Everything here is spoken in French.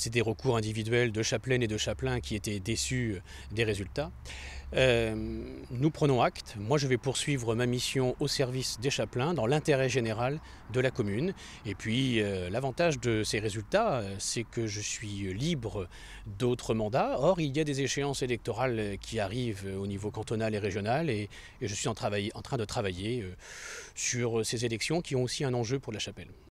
c'est des recours individuels de chapelaines et de chapelains qui étaient déçus euh, des résultats. Euh, nous prenons acte. Moi, je vais poursuivre ma mission au service des chapelains dans l'intérêt général de la commune. Et puis, euh, l'avantage de ces résultats, c'est que je suis libre d'autres mandats. Or, il y a des échéances électorales qui arrivent au niveau cantonal et régional. Et, je suis en train de travailler sur ces élections qui ont aussi un enjeu pour la chapelle.